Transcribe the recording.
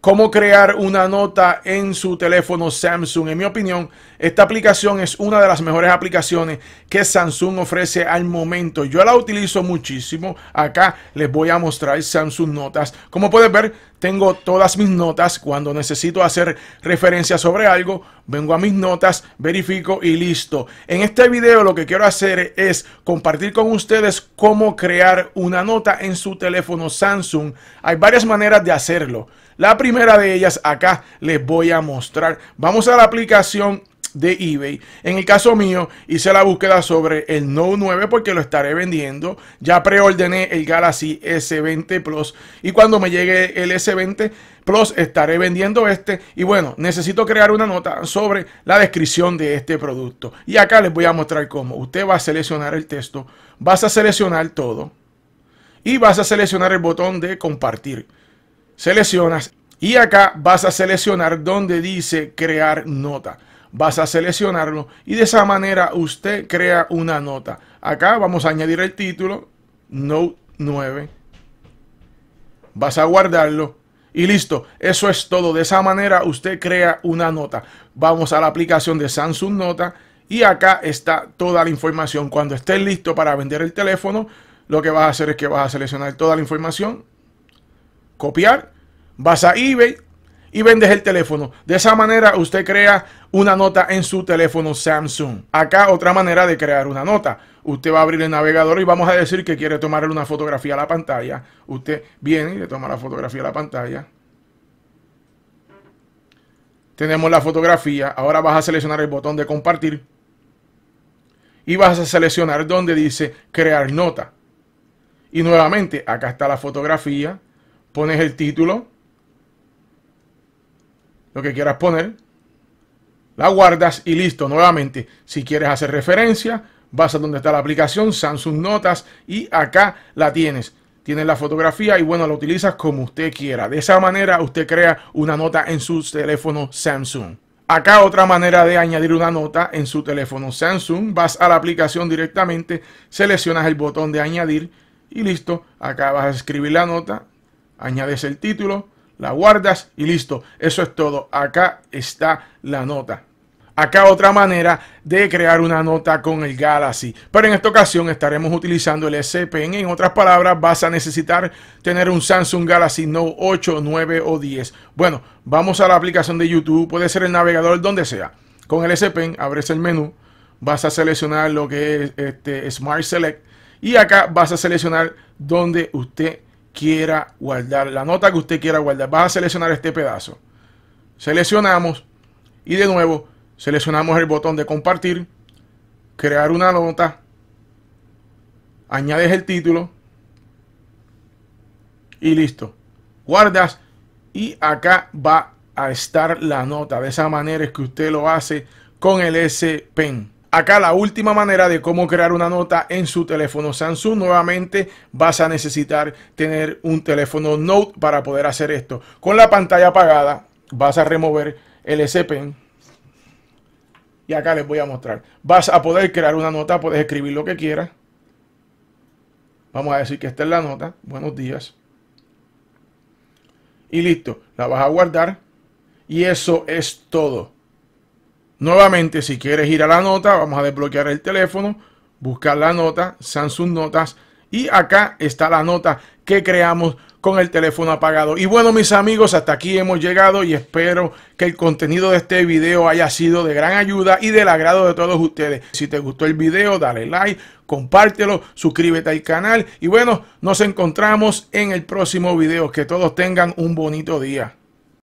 Cómo crear una nota en su teléfono Samsung. En mi opinión, esta aplicación es una de las mejores aplicaciones que Samsung ofrece al momento. Yo la utilizo muchísimo. Acá les voy a mostrar Samsung Notas. Como pueden ver, tengo todas mis notas. Cuando necesito hacer referencia sobre algo, vengo a mis notas, verifico y listo. En este video lo que quiero hacer es compartir con ustedes cómo crear una nota en su teléfono Samsung. Hay varias maneras de hacerlo. La primera de ellas acá les voy a mostrar. Vamos a la aplicación de eBay. En el caso mío, hice la búsqueda sobre el Note 9 porque lo estaré vendiendo. Ya preordené el Galaxy S20 Plus y cuando me llegue el S20 Plus estaré vendiendo este. Y bueno, necesito crear una nota sobre la descripción de este producto. Y acá les voy a mostrar cómo. Usted va a seleccionar el texto, vas a seleccionar todo y vas a seleccionar el botón de compartir. Seleccionas y acá vas a seleccionar donde dice crear nota vas a seleccionarlo y de esa manera usted crea una nota. Acá vamos a añadir el título, Note 9. Vas a guardarlo y listo, eso es todo. De esa manera usted crea una nota. Vamos a la aplicación de Samsung Nota y acá está toda la información. Cuando estés listo para vender el teléfono, lo que vas a hacer es que vas a seleccionar toda la información, copiar, vas a eBay y vendes el teléfono. De esa manera usted crea una nota en su teléfono Samsung. Acá otra manera de crear una nota. Usted va a abrir el navegador y vamos a decir que quiere tomarle una fotografía a la pantalla. Usted viene y le toma la fotografía a la pantalla. Tenemos la fotografía. Ahora vas a seleccionar el botón de compartir. Y vas a seleccionar donde dice crear nota. Y nuevamente, acá está la fotografía. Pones el título. Lo que quieras poner la guardas y listo. Nuevamente, si quieres hacer referencia, vas a donde está la aplicación Samsung Notas y acá la tienes. Tienes la fotografía y bueno, la utilizas como usted quiera. De esa manera usted crea una nota en su teléfono Samsung. Acá otra manera de añadir una nota en su teléfono Samsung. Vas a la aplicación directamente, seleccionas el botón de añadir y listo. Acá vas a escribir la nota, añades el título, la guardas y listo. Eso es todo. Acá está la nota. Acá otra manera de crear una nota con el Galaxy. Pero en esta ocasión estaremos utilizando el SPN. En otras palabras, vas a necesitar tener un Samsung Galaxy Note 8, 9 o 10. Bueno, vamos a la aplicación de YouTube. Puede ser el navegador, donde sea. Con el SPN abres el menú. Vas a seleccionar lo que es este Smart Select. Y acá vas a seleccionar donde usted quiera guardar, la nota que usted quiera guardar. Vas a seleccionar este pedazo. Seleccionamos y de nuevo seleccionamos el botón de compartir, crear una nota, añades el título y listo. Guardas y acá va a estar la nota. De esa manera es que usted lo hace con el S Pen. Acá la última manera de cómo crear una nota en su teléfono Samsung. Nuevamente vas a necesitar tener un teléfono Note para poder hacer esto. Con la pantalla apagada vas a remover el S Pen y acá les voy a mostrar. Vas a poder crear una nota, puedes escribir lo que quieras. Vamos a decir que esta es la nota. Buenos días. Y listo, la vas a guardar. Y eso es todo. Nuevamente, si quieres ir a la nota, vamos a desbloquear el teléfono, buscar la nota, Samsung Notas, y acá está la nota que creamos con el teléfono apagado. Y bueno, mis amigos, hasta aquí hemos llegado y espero que el contenido de este video haya sido de gran ayuda y del agrado de todos ustedes. Si te gustó el video, dale like, compártelo, suscríbete al canal y bueno, nos encontramos en el próximo video. Que todos tengan un bonito día.